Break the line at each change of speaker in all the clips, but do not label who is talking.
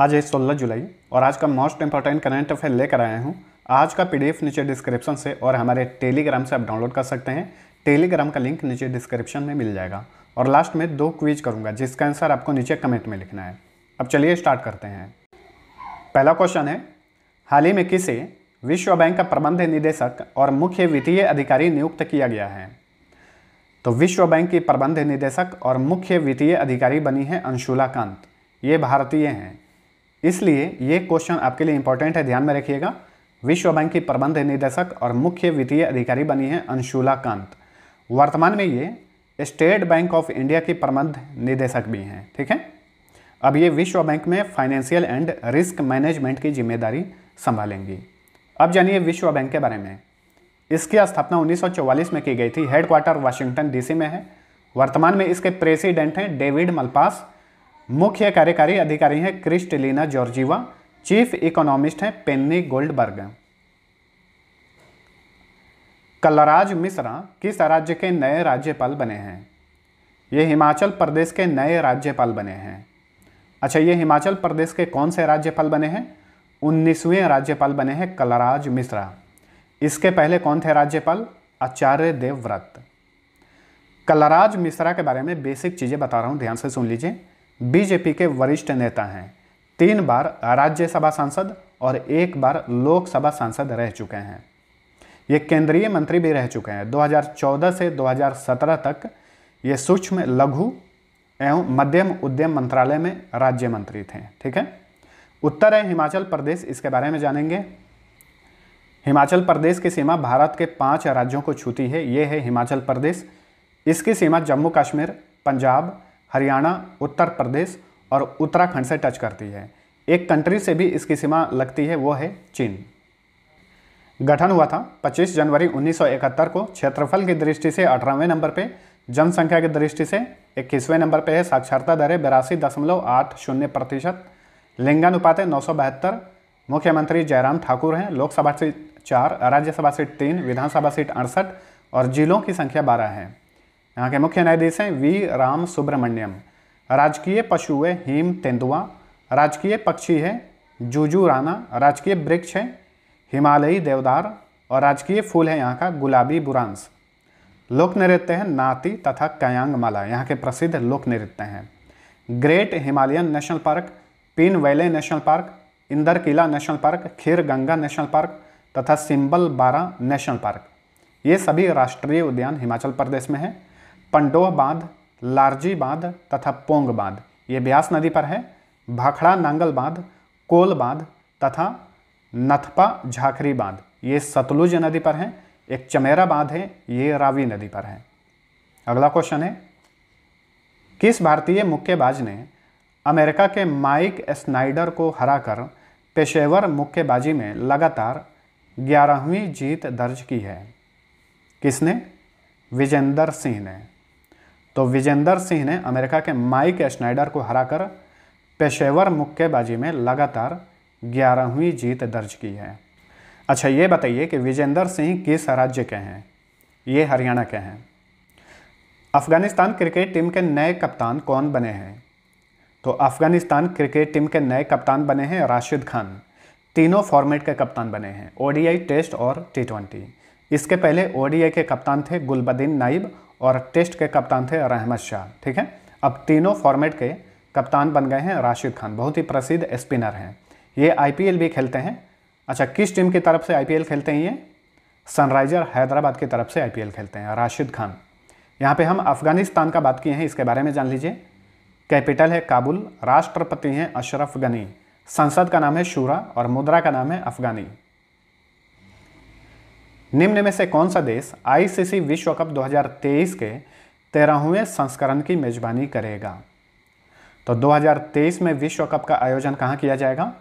आज है 16 जुलाई और आज का मोस्ट इंपॉर्टेंट करंट अफेयर लेकर आया हूँ आज का पीडीएफ नीचे डिस्क्रिप्शन से और हमारे टेलीग्राम से आप डाउनलोड कर सकते हैं टेलीग्राम का लिंक नीचे डिस्क्रिप्शन में मिल जाएगा और लास्ट में दो क्विज करूंगा जिसका आंसर आपको नीचे कमेंट में लिखना है अब चलिए स्टार्ट करते हैं पहला क्वेश्चन है हाल ही में किसे विश्व बैंक का प्रबंध निदेशक और मुख्य वित्तीय अधिकारी नियुक्त किया गया है तो विश्व बैंक की प्रबंध निदेशक और मुख्य वित्तीय अधिकारी बनी है अंशुला कांत ये भारतीय हैं इसलिए ये क्वेश्चन आपके लिए इंपॉर्टेंट है ध्यान में रखिएगा विश्व बैंक की प्रबंध निदेशक और मुख्य वित्तीय अधिकारी बनी है अंशुला कांत वर्तमान में ये स्टेट बैंक ऑफ इंडिया की प्रबंध निदेशक भी हैं ठीक है अब ये विश्व बैंक में फाइनेंशियल एंड रिस्क मैनेजमेंट की जिम्मेदारी संभालेंगी अब जानिए विश्व बैंक के बारे में इसकी स्थापना 1944 में की गई थी हेडक्वार्टर वाशिंगटन डीसी में है वर्तमान में इसके प्रेसिडेंट हैं डेविड मलपास मुख्य कार्यकारी अधिकारी हैं क्रिस्टलिना जॉर्जीवा चीफ इकोनॉमिस्ट हैं पेन्नी गोल्डबर्ग कलराज मिश्रा किस राज्य के नए राज्यपाल बने हैं ये हिमाचल प्रदेश के नए राज्यपाल बने हैं अच्छा ये हिमाचल प्रदेश के कौन से राज्यपाल बने हैं उन्नीसवें राज्यपाल बने हैं कलराज मिश्रा इसके पहले कौन थे राज्यपाल आचार्य देवव्रत कलराज मिश्रा के बारे में बेसिक चीज़ें बता रहा हूं ध्यान से सुन लीजिए बीजेपी के वरिष्ठ नेता हैं तीन बार राज्यसभा सांसद और एक बार लोकसभा सांसद रह चुके हैं ये केंद्रीय मंत्री भी रह चुके हैं 2014 से 2017 तक ये सूक्ष्म लघु एवं मध्यम उद्यम मंत्रालय में राज्य मंत्री थे ठीक है उत्तर है हिमाचल प्रदेश इसके बारे में जानेंगे हिमाचल प्रदेश की सीमा भारत के पांच राज्यों को छूती है ये है हिमाचल प्रदेश इसकी सीमा जम्मू कश्मीर पंजाब हरियाणा उत्तर प्रदेश और उत्तराखंड से टच करती है एक कंट्री से भी इसकी सीमा लगती है वो है चीन गठन हुआ था 25 जनवरी 1971 को क्षेत्रफल की दृष्टि से अठारहवें नंबर पे जनसंख्या की दृष्टि से इक्कीसवें नंबर पे है साक्षरता दर है बिरासी दशमलव आठ शून्य प्रतिशत लिंगानुपात है नौ सौ बहत्तर मुख्यमंत्री जयराम ठाकुर हैं लोकसभा से चार राज्यसभा सीट तीन विधानसभा सीट अड़सठ और जिलों की संख्या बारह है यहाँ के मुख्य न्यायाधीश हैं वी राम सुब्रमण्यम राजकीय पशु है हेम तेंदुआ राजकीय पक्षी है जूजू राना राजकीय वृक्ष है हिमालयी देवदार और राजकीय फूल है यहाँ का गुलाबी बुरांस लोक नृत्य है नाती तथा कयांग माला यहाँ के प्रसिद्ध लोक नृत्य हैं Great Himalayan National Park Pin Valley National Park Inder Kila National Park Khir Ganga National Park तथा सिंबल बारा नेशनल पार्क ये सभी राष्ट्रीय उद्यान हिमाचल प्रदेश में है पंडोह बांध लारजी बांध तथा पोंग बांध ये ब्यास नदी पर है भाखड़ा नांगल बांध कोल बांध तथा नथपा झाखरी बांध ये सतलुज नदी पर हैं एक चमेरा बांध है ये रावी नदी पर है अगला क्वेश्चन है किस भारतीय मुक्केबाज ने अमेरिका के माइक स्नाइडर को हराकर पेशेवर मुक्केबाजी में लगातार ग्यारहवीं जीत दर्ज की है किसने विजेंदर सिंह ने तो विजेंदर सिंह ने अमेरिका के माइक स्नाइडर को हराकर पेशेवर मुक्केबाजी में लगातार ग्यारहवीं जीत दर्ज की है अच्छा ये बताइए कि विजेंदर सिंह किस राज्य के हैं ये हरियाणा के हैं अफगानिस्तान क्रिकेट टीम के नए कप्तान कौन बने हैं तो अफगानिस्तान क्रिकेट टीम के नए कप्तान बने हैं राशिद खान तीनों फॉर्मेट के कप्तान बने हैं ओडीआई टेस्ट और टी ट्वेंटी इसके पहले ओडीआई के कप्तान थे गुलबद्दीन नाइब और टेस्ट के कप्तान थे रहमत शाह ठीक है अब तीनों फॉर्मेट के कप्तान बन गए हैं राशिद खान बहुत ही प्रसिद्ध स्पिनर हैं ये आईपीएल भी खेलते हैं अच्छा किस टीम की तरफ से आईपीएल खेलते हैं ये सनराइजर हैदराबाद की तरफ से आईपीएल खेलते हैं राशिद खान यहाँ पे हम अफ़गानिस्तान का बात किए हैं इसके बारे में जान लीजिए कैपिटल है काबुल राष्ट्रपति हैं अशरफ गनी संसद का नाम है शूरा और मुद्रा का नाम है अफगानी निम्न में से कौन सा देश आईसीसी विश्व कप 2023 के तेरहवें संस्करण की मेजबानी करेगा तो 2023 में विश्व कप का आयोजन कहां किया जाएगा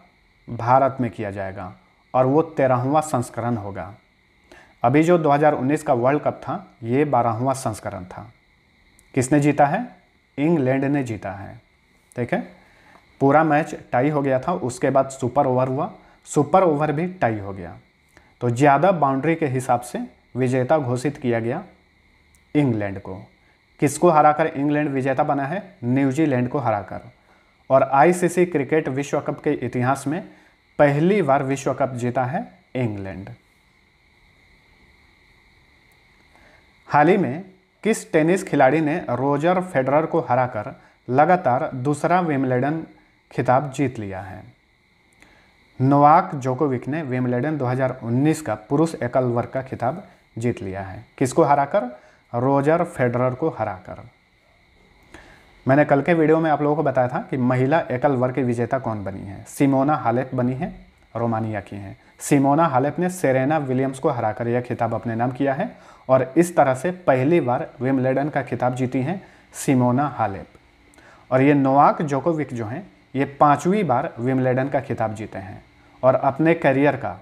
भारत में किया जाएगा और वो तेरहवा संस्करण होगा अभी जो 2019 का वर्ल्ड कप था ये बारहवा संस्करण था किसने जीता है इंग्लैंड ने जीता है ठीक है पूरा मैच टाई हो गया था उसके बाद सुपर ओवर हुआ सुपर ओवर भी टाई हो गया तो ज़्यादा बाउंड्री के हिसाब से विजेता घोषित किया गया इंग्लैंड को किसको हराकर इंग्लैंड विजेता बना है न्यूजीलैंड को हराकर और आईसीसी क्रिकेट विश्व कप के इतिहास में पहली बार विश्व कप जीता है इंग्लैंड हाल ही में किस टेनिस खिलाड़ी ने रोजर फेडरर को हराकर लगातार दूसरा विम्बलेडन खिताब जीत लिया है नोवाक जोकोविक ने विमलेडन 2019 का पुरुष एकल वर्ग का खिताब जीत लिया है किसको हराकर रोजर फेडरर को हराकर मैंने कल के वीडियो में आप लोगों को बताया था कि महिला एकल वर्ग की विजेता कौन बनी है सिमोना हालेप बनी है रोमानिया की हैं सिमोना हालेप ने सेरेना विलियम्स को हराकर यह खिताब अपने नाम किया है और इस तरह से पहली बार विमलेडन का खिताब जीती हैं सिमोना हालेप और ये नोवाक जोकोविक जो हैं ये पाँचवीं बार विमलेडन का खिताब जीते हैं और अपने करियर का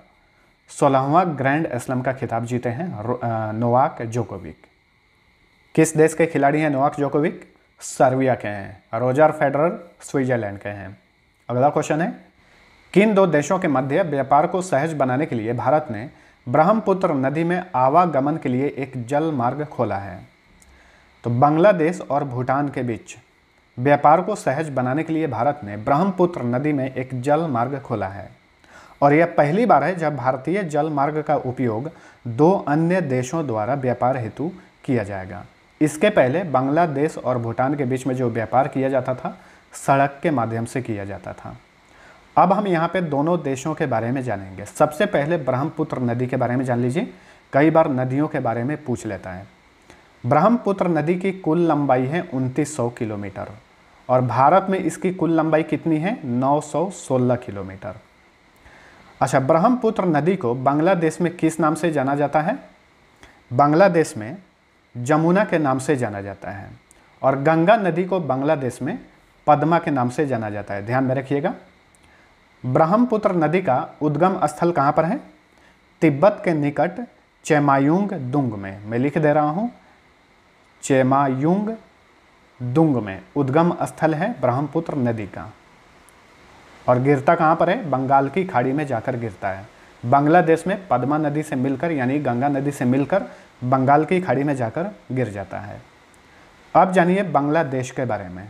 सोलहवा ग्रैंड स्लम का खिताब जीते हैं नोवाक जोकोविक किस देश के खिलाड़ी हैं नोवाक जोकोविक सर्बिया के हैं रोजर फेडरर स्विट्जरलैंड के हैं अगला क्वेश्चन है किन दो देशों के मध्य व्यापार को सहज बनाने के लिए भारत ने ब्रह्मपुत्र नदी में आवागमन के लिए एक जल मार्ग खोला है तो बांग्लादेश और भूटान के बीच व्यापार को सहज बनाने के लिए भारत ने ब्रह्मपुत्र नदी में एक जल मार्ग खोला है और यह पहली बार है जब भारतीय जल मार्ग का उपयोग दो अन्य देशों द्वारा व्यापार हेतु किया जाएगा इसके पहले बांग्लादेश और भूटान के बीच में जो व्यापार किया जाता था सड़क के माध्यम से किया जाता था अब हम यहाँ पे दोनों देशों के बारे में जानेंगे सबसे पहले ब्रह्मपुत्र नदी के बारे में जान लीजिए कई बार नदियों के बारे में पूछ लेता है ब्रह्मपुत्र नदी की कुल लंबाई है उनतीस किलोमीटर और भारत में इसकी कुल लंबाई कितनी है 916 किलोमीटर अच्छा ब्रह्मपुत्र नदी को बांग्लादेश में किस नाम से जाना जाता है बांग्लादेश में जमुना के नाम से जाना जाता है और गंगा नदी को बांग्लादेश में पद्मा के नाम से जाना जाता है ध्यान में रखिएगा ब्रह्मपुत्र नदी का उद्गम स्थल कहाँ पर है तिब्बत के निकट चेमायुंग दुंग में मैं लिख दे रहा हूँ चेमायुंग दुंग में उद्गम स्थल है ब्रह्मपुत्र नदी का और गिरता कहाँ पर है बंगाल की खाड़ी में जाकर गिरता है बांग्लादेश में पद्मा नदी से मिलकर यानी गंगा नदी से मिलकर बंगाल की खाड़ी में जाकर गिर जाता है अब जानिए बांग्लादेश के बारे में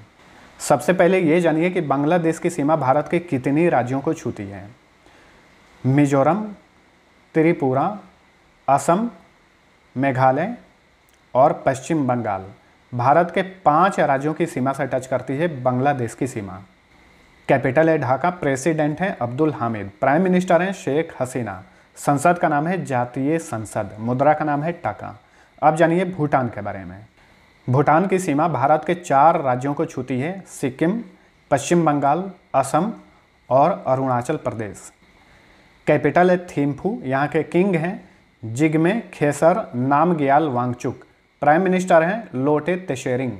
सबसे पहले ये जानिए कि बांग्लादेश की सीमा भारत के कितनी राज्यों को छूती है मिजोरम त्रिपुरा असम मेघालय और पश्चिम बंगाल भारत के पांच राज्यों की सीमा से टच करती है बांग्लादेश की सीमा कैपिटल है ढाका प्रेसिडेंट है अब्दुल हामिद प्राइम मिनिस्टर हैं शेख हसीना संसद का नाम है जातीय संसद मुद्रा का नाम है टाका अब जानिए भूटान के बारे में भूटान की सीमा भारत के चार राज्यों को छूती है सिक्किम पश्चिम बंगाल असम और अरुणाचल प्रदेश कैपिटल है थिम्फू यहाँ के किंग हैं जिगमे खेसर नामग्याल वांगचुक प्राइम मिनिस्टर हैं लोटे तेशेरिंग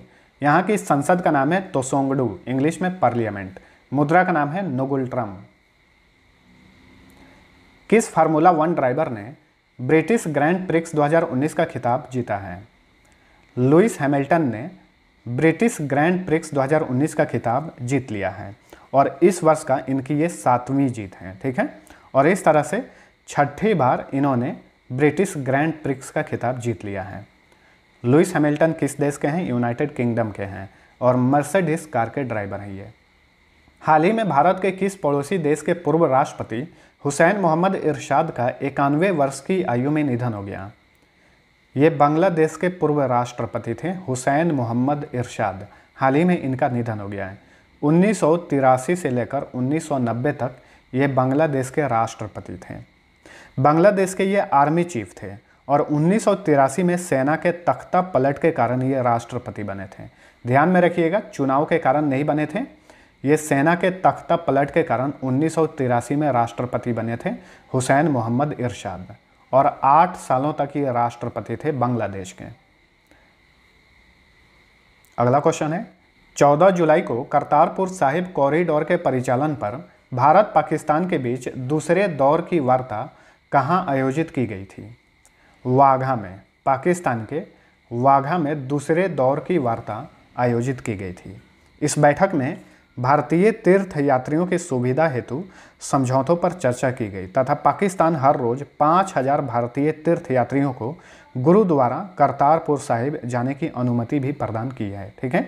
यहाँ की संसद का नाम है तोसोंगडू इंग्लिश में पार्लियामेंट मुद्रा का नाम है नोगुलट्रम किस फार्मूला वन ड्राइवर ने ब्रिटिश ग्रैंड प्रिक्स 2019 का खिताब जीता है लुइस हैमिल्टन ने ब्रिटिश ग्रैंड प्रिक्स 2019 का खिताब जीत लिया है और इस वर्ष का इनकी ये सातवीं जीत है ठीक है और इस तरह से छठी बार इन्होंने ब्रिटिश ग्रैंड प्रिक्स का खिताब जीत लिया है लुइस हैमिल्टन किस देश के हैं यूनाइटेड किंगडम के हैं और मर्सिडिस कार के ड्राइवर हैं ये हाल ही में भारत के किस पड़ोसी देश के पूर्व राष्ट्रपति हुसैन मोहम्मद इरशाद का इक्यानवे वर्ष की आयु में निधन हो गया ये बांग्लादेश के पूर्व राष्ट्रपति थे हुसैन मोहम्मद इरशाद हाल ही में इनका निधन हो गया है उन्नीस से लेकर उन्नीस तक ये बांग्लादेश के राष्ट्रपति थे बांग्लादेश के ये आर्मी चीफ थे और उन्नीस में सेना के तख्ता पलट के कारण ये राष्ट्रपति बने थे ध्यान में रखिएगा चुनाव के कारण नहीं बने थे ये सेना के तख्ता पलट के कारण उन्नीस में राष्ट्रपति बने थे हुसैन मोहम्मद इरशाद और आठ सालों तक ये राष्ट्रपति थे बांग्लादेश के अगला क्वेश्चन है 14 जुलाई को करतारपुर साहिब कॉरिडोर के परिचालन पर भारत पाकिस्तान के बीच दूसरे दौर की वार्ता कहाँ आयोजित की गई थी वाघा में पाकिस्तान के वाघा में दूसरे दौर की वार्ता आयोजित की गई थी इस बैठक में भारतीय तीर्थ यात्रियों की सुविधा हेतु समझौतों पर चर्चा की गई तथा पाकिस्तान हर रोज पाँच हजार भारतीय तीर्थ यात्रियों को गुरुद्वारा करतारपुर साहिब जाने की अनुमति भी प्रदान की है ठीक है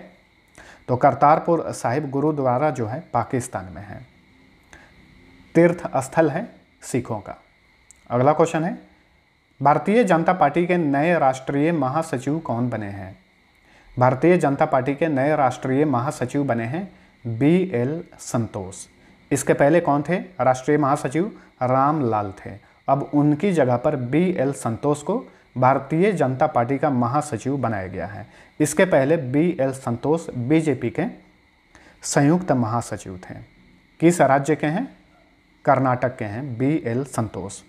तो करतारपुर साहिब गुरुद्वारा जो है पाकिस्तान में है तीर्थ स्थल है सिखों का अगला क्वेश्चन है भारतीय जनता पार्टी के नए राष्ट्रीय महासचिव कौन बने हैं भारतीय जनता पार्टी के नए राष्ट्रीय महासचिव बने हैं बी एल संतोष इसके पहले कौन थे राष्ट्रीय महासचिव रामलाल थे अब उनकी जगह पर बी एल संतोष को भारतीय जनता पार्टी का महासचिव बनाया गया है इसके पहले बी एल संतोष बीजेपी के संयुक्त महासचिव थे किस राज्य के हैं कर्नाटक के हैं बी एल संतोष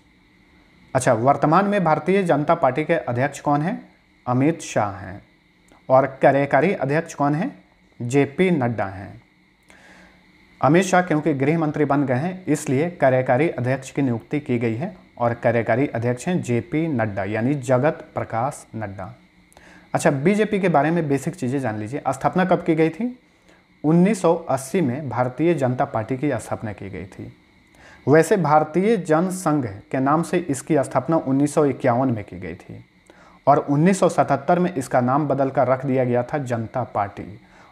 अच्छा वर्तमान में भारतीय जनता पार्टी के अध्यक्ष कौन हैं अमित शाह हैं और कार्यकारी अध्यक्ष कौन हैं पी नड्डा हैं अमित शाह क्योंकि गृह मंत्री बन गए हैं इसलिए कार्यकारी अध्यक्ष की नियुक्ति की गई है और कार्यकारी अध्यक्ष हैं जे पी नड्डा यानी जगत प्रकाश नड्डा अच्छा बीजेपी के बारे में बेसिक चीज़ें जान लीजिए स्थापना कब की गई थी 1980 में भारतीय जनता पार्टी की स्थापना की गई थी वैसे भारतीय जनसंघ के नाम से इसकी स्थापना उन्नीस में की गई थी और 1977 में इसका नाम बदलकर रख दिया गया था जनता पार्टी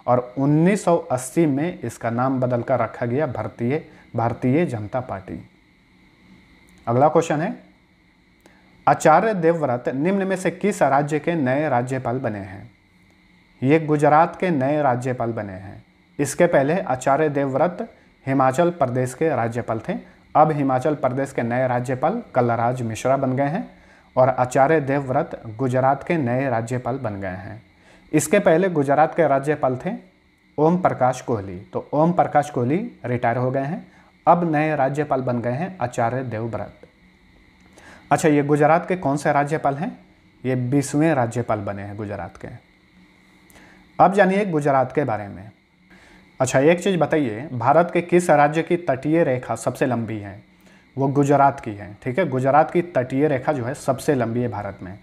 और 1980 में इसका नाम बदलकर रखा गया भारतीय भारतीय जनता पार्टी अगला क्वेश्चन है आचार्य देवव्रत निम्न में से किस राज्य के नए राज्यपाल बने हैं ये गुजरात के नए राज्यपाल बने हैं इसके पहले आचार्य देवव्रत हिमाचल प्रदेश के राज्यपाल थे अब हिमाचल प्रदेश के नए राज्यपाल कलराज मिश्रा बन गए हैं और आचार्य देवव्रत गुजरात के नए राज्यपाल बन गए हैं इसके पहले गुजरात के राज्यपाल थे ओम प्रकाश कोहली तो ओम प्रकाश कोहली रिटायर हो गए हैं अब नए राज्यपाल बन गए हैं आचार्य देवव्रत अच्छा ये गुजरात के कौन से राज्यपाल हैं ये बीसवें राज्यपाल बने हैं गुजरात के अब जानिए गुजरात के बारे में अच्छा एक चीज़ बताइए भारत के किस राज्य की तटीय रेखा सबसे लंबी है वो गुजरात की है ठीक है गुजरात की तटीय रेखा जो है सबसे लंबी है भारत में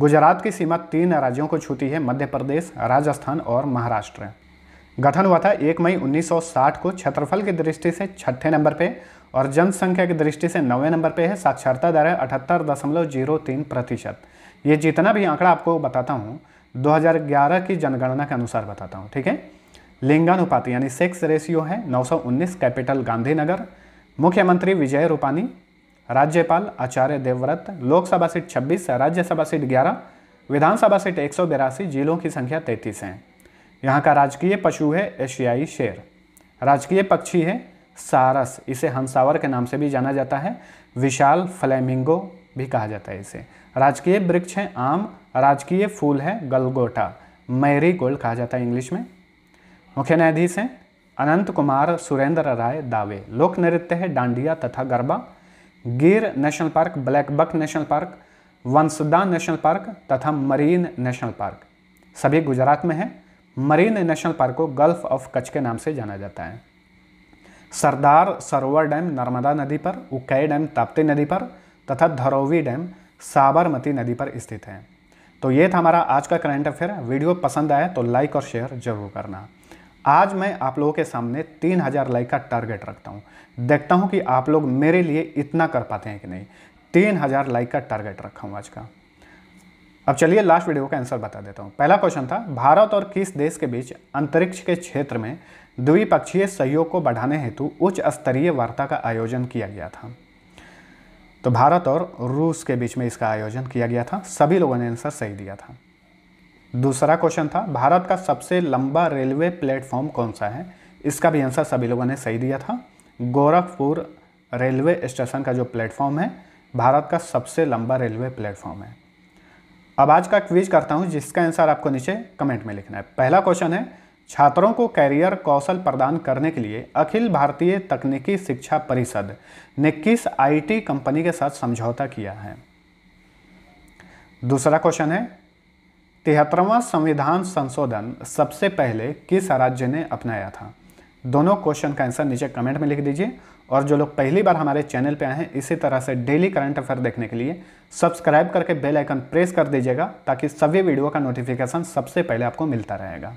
गुजरात की सीमा तीन राज्यों को छूती है मध्य प्रदेश राजस्थान और महाराष्ट्र गठन हुआ था एक मई 1960 को क्षेत्रफल की दृष्टि से छठे नंबर पे और जनसंख्या की दृष्टि से नौवें नंबर पे है साक्षरता दर है अठहत्तर दशमलव जीरो तीन प्रतिशत ये जितना भी आंकड़ा आपको बताता हूँ 2011 की जनगणना के अनुसार बताता हूँ ठीक है लिंगानुपात यानी सेक्स रेशियो है 919 कैपिटल गांधीनगर मुख्यमंत्री विजय रूपानी राज्यपाल Acharya Devvrat Lok Sabha seat 26 Rajya Sabha seat 11 Vidhan Sabha seat एक जिलों की संख्या 33 है यहाँ का राजकीय पशु है एशियाई शेर राजकीय पक्षी है सारस इसे हंसावर के नाम से भी जाना जाता है विशाल फ्लेमिंगो भी कहा जाता है इसे राजकीय वृक्ष है आम राजकीय फूल है गलगोटा मैरी गोल्ड कहा जाता है इंग्लिश में मुख्य न्यायाधीश हैं अनंत कुमार सुरेंद्र राय दावे लोक नृत्य है डांडिया तथा Garba Gir National Park Blackbuck National Park Vansda National Park तथा मरीन नेशनल पार्क सभी गुजरात में है मरीन नेशनल पार्क को गल्फ ऑफ कच्छ के नाम से जाना जाता है सरदार सरोवर डैम नर्मदा नदी पर उकई डैम ताप्ती नदी पर तथा धरोवी डैम साबरमती नदी पर स्थित है तो ये था हमारा आज का करंट अफेयर वीडियो पसंद आया तो लाइक और शेयर जरूर करना आज मैं आप लोगों के सामने तीन हज़ार लाइक का टारगेट रखता हूँ देखता हूँ कि आप लोग मेरे लिए इतना कर पाते हैं कि नहीं तीन हज़ार लाइक का टारगेट रखा हूँ आज का अब चलिए लास्ट वीडियो का आंसर बता देता हूँ पहला क्वेश्चन था भारत और किस देश के बीच अंतरिक्ष के क्षेत्र में द्विपक्षीय सहयोग को बढ़ाने हेतु उच्च स्तरीय वार्ता का आयोजन किया गया था तो भारत और रूस के बीच में इसका आयोजन किया गया था सभी लोगों ने आंसर सही दिया था दूसरा क्वेश्चन था भारत का सबसे लंबा रेलवे प्लेटफॉर्म कौन सा है इसका भी आंसर सभी लोगों ने सही दिया था गोरखपुर रेलवे स्टेशन का जो प्लेटफॉर्म है भारत का सबसे लंबा रेलवे प्लेटफॉर्म है अब आज का क्विज करता हूँ जिसका आंसर आपको नीचे कमेंट में लिखना है पहला क्वेश्चन है छात्रों को कैरियर कौशल प्रदान करने के लिए अखिल भारतीय तकनीकी शिक्षा परिषद ने किस आईटी कंपनी के साथ समझौता किया है दूसरा क्वेश्चन है तिहत्तरवां संविधान संशोधन सबसे पहले किस राज्य ने अपनाया था दोनों क्वेश्चन का आंसर नीचे कमेंट में लिख दीजिए और जो लोग पहली बार हमारे चैनल पे आए हैं इसी तरह से डेली करंट अफेयर देखने के लिए सब्सक्राइब करके बेल आइकन प्रेस कर दीजिएगा ताकि सभी वीडियो का नोटिफिकेशन सबसे पहले आपको मिलता रहेगा